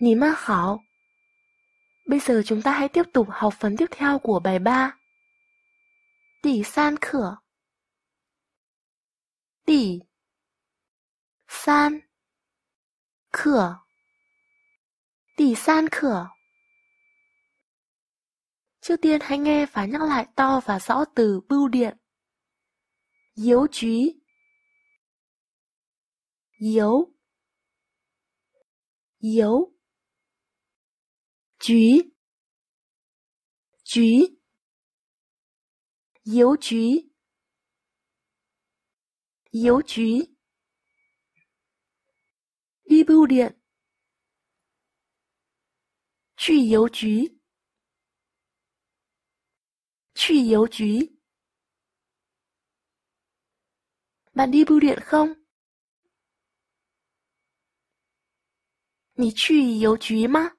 你们好。Bây giờ chúng ta hãy tiếp tục học phần tiếp theo của bài 3. Tỷ san khở. Tỷ san khở. Tỷ san khở. Trước tiên hãy nghe và nhắc lại to và rõ từ bưu điện. Yếu chúy. Yếu. Yếu 局局邮局邮局，一步电去邮局去邮局？满地不电哼，你去邮局吗？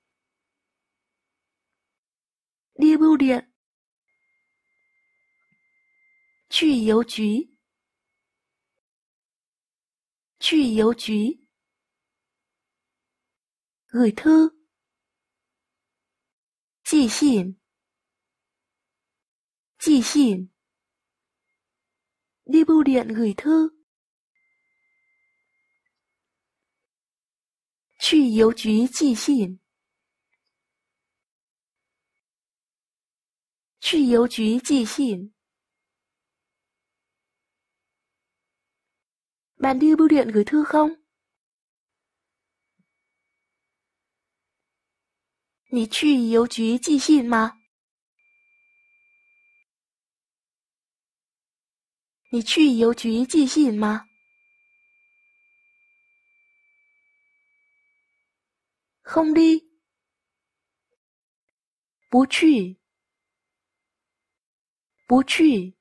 đi bưu điện, 去邮局。去邮局，gửi thư, 寄信。寄信。đi bưu điện gửi thư, 去邮局寄信。去邮局寄信。bạn đi bưu điện gửi thư không？你去邮局寄信吗？你去邮局寄信吗？Không đi。不去。bố trụy.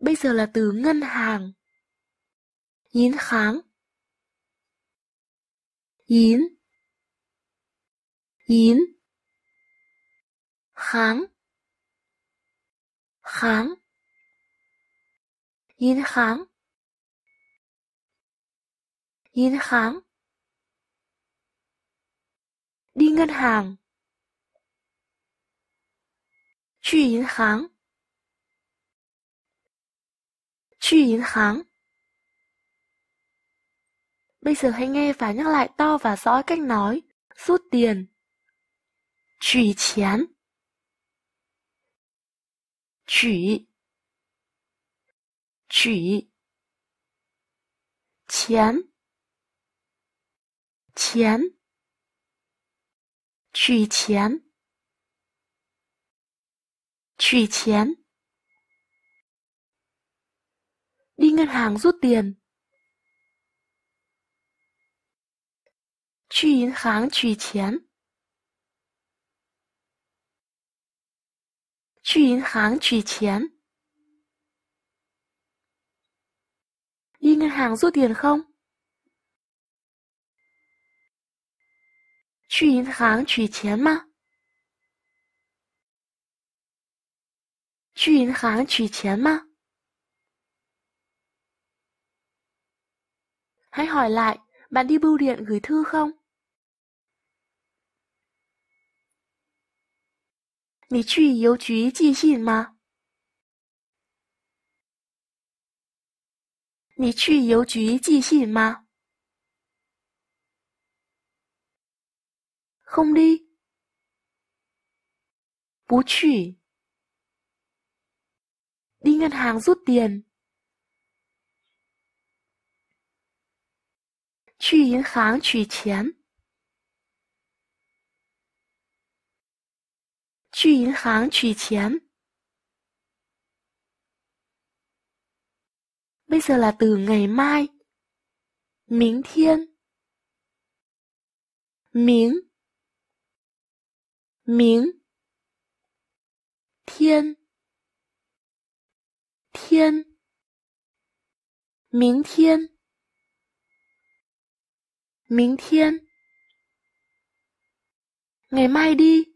Bây giờ là từ ngân hàng. Yến kháng. Yến. Yến. Kháng. Kháng. Yến kháng. Yến kháng. Đi ngân hàng. 去银行，去银行. Bây giờ hãy nghe và nhắc lại to và rõ cách nói, rút tiền. Chủy tiền, Chủy. Chủy. tiền, tiền, Chủy chén. Trì chén Đi ngân hàng rút tiền Truy yến kháng truy chén Truy yến kháng truy chén Đi ngân hàng rút tiền không? Truy yến hàng truy chén mà 去银行取钱吗? Hãy hỏi lại, bạn đi bưu điện gửi thư không? 你去邮局寄信吗？你去邮局寄信吗？không đi，不去。đi ngân hàng rút tiền. 去银行取钱。去银行取钱。Bây giờ là từ ngày mai. Miếng thiên. Miếng. Miếng. Thiên. 天、明天、明天、你卖明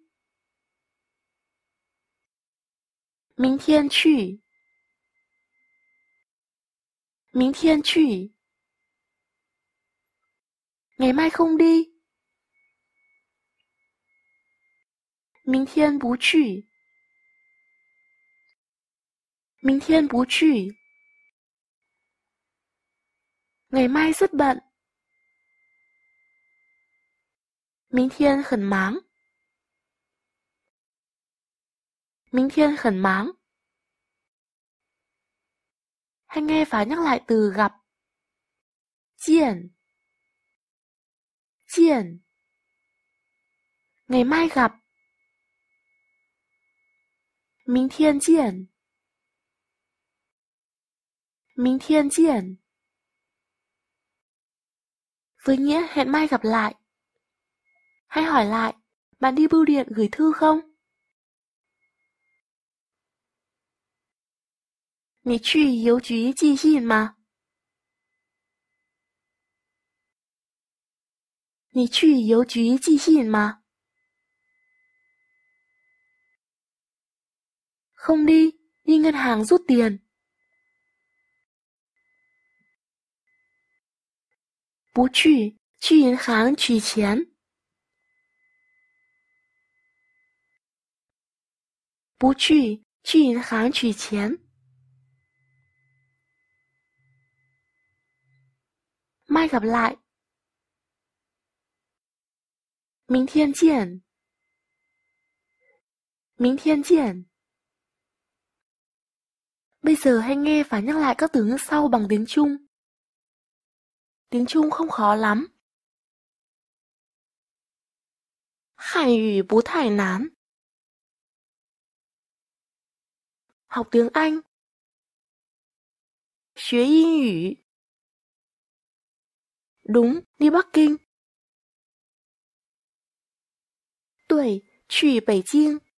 明天、去，明天、去，你卖空的，明天、不去。明天不去。ngày mai rất bận. 明天很忙。明天很忙。Anh nghe và nhắc lại từ gặp. Chiên. Chiên. Ngày mai gặp. Minh 明天见 với nghĩa hẹn mai gặp lại. Hãy hỏi lại, bạn đi bưu điện gửi thư không? Nì chù yếu chí chi xin mà. Nì chù yếu chí chi xin mà. Không đi, đi ngân hàng rút tiền. 不去，去银行取钱。不去，去银行取钱。卖个不明天见。明天见。bây giờ hãy nghe p và nhắc lại các từ ngữ sau bằng tiếng Trung. tiếng Trung không khó lắm. Hàn ngữ bú thải nán. Học tiếng Anh. Xuế Yên ngữ. Đúng, đi Bắc Kinh. Tuổi, trùy Bắc Kinh.